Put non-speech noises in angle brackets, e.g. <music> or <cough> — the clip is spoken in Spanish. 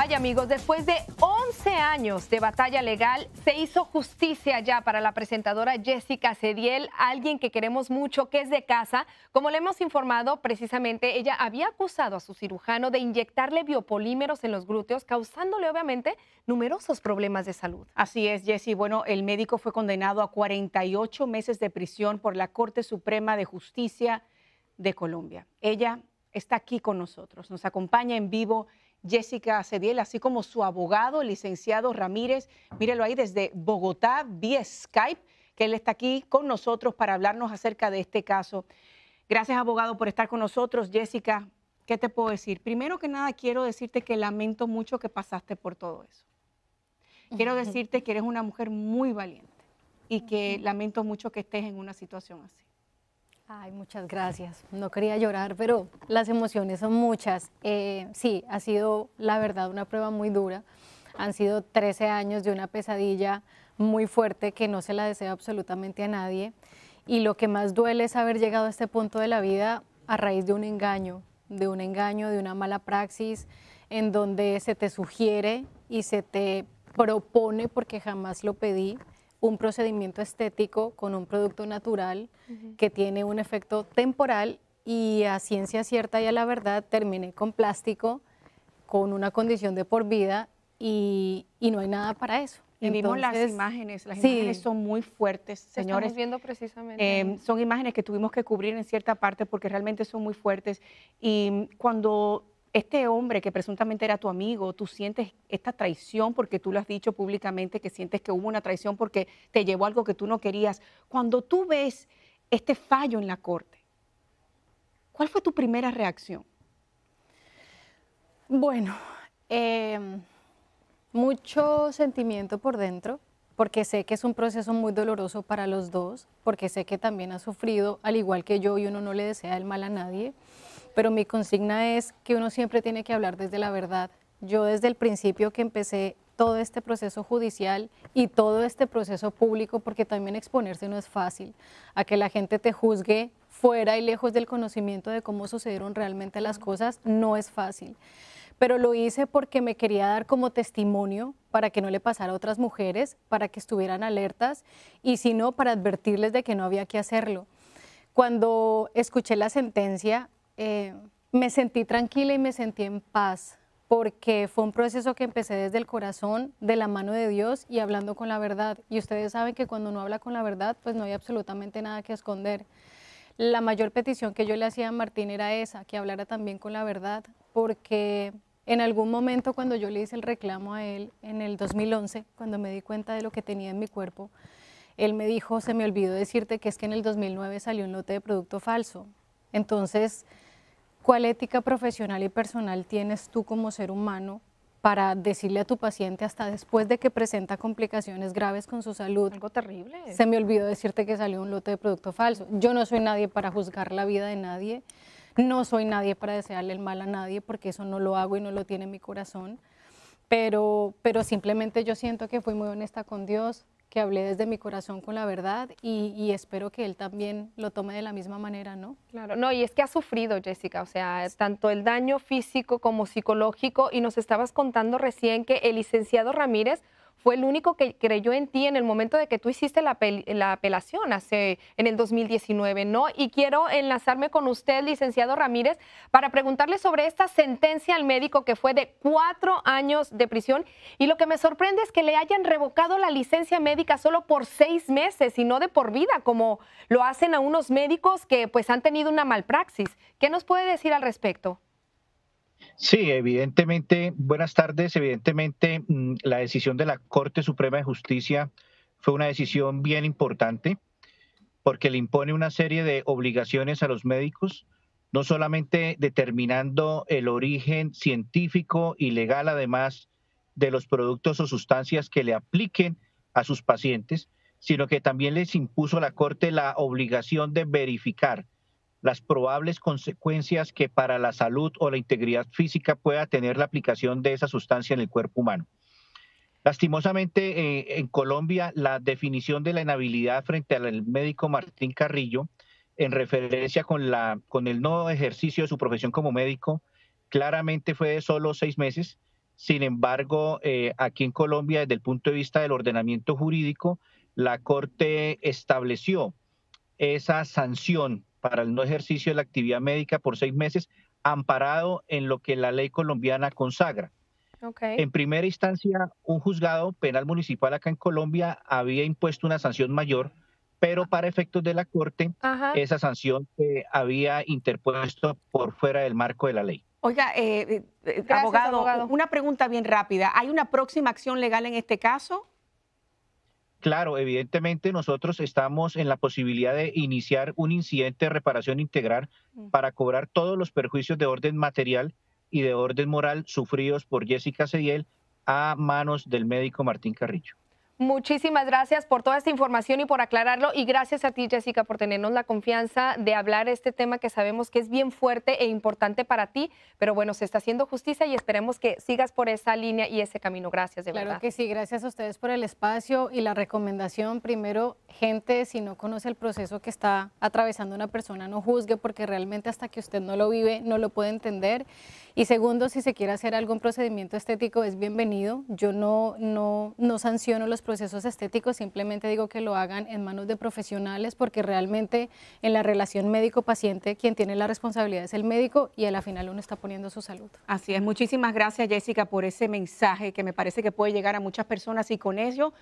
Vaya amigos, después de 11 años de batalla legal, se hizo justicia ya para la presentadora Jessica Cediel, alguien que queremos mucho, que es de casa. Como le hemos informado, precisamente ella había acusado a su cirujano de inyectarle biopolímeros en los glúteos, causándole obviamente numerosos problemas de salud. Así es, Jessy, Bueno, el médico fue condenado a 48 meses de prisión por la Corte Suprema de Justicia de Colombia. Ella está aquí con nosotros, nos acompaña en vivo Jessica Cediel, así como su abogado, licenciado Ramírez. Mírelo ahí desde Bogotá, vía Skype, que él está aquí con nosotros para hablarnos acerca de este caso. Gracias, abogado, por estar con nosotros. Jessica, ¿qué te puedo decir? Primero que nada, quiero decirte que lamento mucho que pasaste por todo eso. Quiero <laughs> decirte que eres una mujer muy valiente y que lamento mucho que estés en una situación así. Ay, muchas gracias. No quería llorar, pero las emociones son muchas. Eh, sí, ha sido la verdad una prueba muy dura. Han sido 13 años de una pesadilla muy fuerte que no se la desea absolutamente a nadie. Y lo que más duele es haber llegado a este punto de la vida a raíz de un engaño, de un engaño, de una mala praxis, en donde se te sugiere y se te propone, porque jamás lo pedí, un procedimiento estético con un producto natural que tiene un efecto temporal y a ciencia cierta y a la verdad terminé con plástico, con una condición de por vida y, no hay nada para eso. vimos las imágenes, las imágenes son muy fuertes, señores. Estamos viendo precisamente. Em, son imágenes que tuvimos que cubrir en cierta parte porque realmente son muy fuertes. Y cuando este hombre que presuntamente era tu amigo, tú sientes esta traición porque tú lo has dicho públicamente que sientes que hubo una traición porque te llevó algo que tú no querías. Cuando tú ves este fallo en la corte, ¿cuál fue tu primera reacción? Bueno, em, mucho sentimiento por dentro, porque sé que es un proceso muy doloroso para los dos, porque sé que también ha sufrido, al igual que yo, y uno no le desea el mal a nadie pero mi consigna es que uno siempre tiene que hablar desde la verdad. Yo desde el principio que empecé todo este proceso judicial y todo este proceso público, porque también exponerse no es fácil, a que la gente te juzgue fuera y lejos del conocimiento de cómo sucedieron realmente las cosas, no es fácil. Pero lo hice porque me quería dar como testimonio para que no le pasara a otras mujeres, para que estuvieran alertas y si no, para advertirles de que no había que hacerlo. Cuando escuché la sentencia, eh, me sentí tranquila y me sentí en paz, porque fue un proceso que empecé desde el corazón, de la mano de Dios y hablando con la verdad. Y ustedes saben que cuando uno habla con la verdad, pues no hay absolutamente nada que esconder. La mayor petición que yo le hacía a Martín era esa, que hablara también con la verdad, porque en algún momento cuando yo le hice el reclamo a él, en el 2011, cuando me di cuenta de lo que tenía en mi cuerpo, él me dijo, se me olvidó decirte que es que en el 2009 salió un lote de producto falso. Entonces, ¿Cuál ética profesional y personal tienes tú como ser humano para decirle a tu paciente hasta después de que presenta complicaciones graves con su salud. Algo terrible. Se me olvidó decirte que salió un lote de producto falso. Yo no soy nadie para juzgar la vida de nadie. No soy nadie para desearle el mal a nadie porque eso no lo hago y no lo tiene mi corazón. Pero, pero simplemente yo siento que fui muy honesta con Dios, que hablé desde mi corazón con la verdad y, espero que él también lo tome de la misma manera, ¿no? Claro, no, y es que ha sufrido, Jessica, o sea, tanto el daño físico como psicológico y nos estabas contando recién que el licenciado Ramírez fue el único que creyó en ti en el momento de que tú hiciste la, la apelación hace, en el 2019, ¿no? Y quiero enlazarme con usted, licenciado Ramírez, para preguntarle sobre esta sentencia al médico que fue de cuatro años de prisión. Y lo que me sorprende es que le hayan revocado la licencia médica solo por seis meses y no de por vida, como lo hacen a unos médicos que pues han tenido una malpraxis. ¿Qué nos puede decir al respecto? Sí, evidentemente, buenas tardes. Evidentemente, mm, la decisión de la Corte Suprema de Justicia fue una decisión bien importante porque le impone una serie de obligaciones a los médicos, no solamente determinando el origen científico y legal, además de los productos o sustancias que le apliquen a sus pacientes, sino que también les impuso a la Corte la obligación de verificar las probables consecuencias que para la salud o la integridad física pueda tener la aplicación de esa sustancia en el cuerpo humano. Lastimosamente, eh, en Colombia, la definición de la inhabilidad frente al médico Martín Carrillo, en referencia con, la, con el no ejercicio de su profesión como médico, claramente fue de solo seis meses. Sin embargo, eh, aquí en Colombia, desde el punto de vista del ordenamiento jurídico, la Corte estableció esa sanción para el no ejercicio de la actividad médica por seis meses, amparado en lo que la ley colombiana consagra. En primera instancia, un juzgado penal municipal acá en Colombia había impuesto una sanción mayor, pero para efectos de la Corte, esa sanción se había interpuesto por fuera del marco de la ley. Oiga, eh, eh, eh, abogado, una pregunta bien rápida. ¿Hay una próxima acción legal en este caso? Claro, evidentemente nosotros estamos en la posibilidad de iniciar un incidente de reparación integral para cobrar todos los perjuicios de orden material y de orden moral sufridos por Jessica Cediel a manos del médico Martín Carrillo. Muchísimas gracias por toda esta información y por aclararlo. Y gracias a ti, Jessica, por tenernos la confianza de hablar este tema que sabemos que es bien fuerte e importante para ti. Pero bueno, se está haciendo justicia y esperemos que sigas por esa línea y ese camino. Gracias, de verdad. Claro que sí. Gracias a ustedes por el espacio y la recomendación. Primero, gente, si no conoce el proceso que está atravesando una persona, no juzgue porque realmente hasta que usted no lo vive, no lo puede entender. Y segundo, si se quiere hacer algún procedimiento estético, es bienvenido. Yo no, no, no sanciono los procesos estéticos, simplemente digo que lo hagan en manos de profesionales porque realmente en la relación médico-paciente quien tiene la responsabilidad es el médico y a la final uno está poniendo su salud. Así es, muchísimas gracias Jessica por ese mensaje que me parece que puede llegar a muchas personas y con ello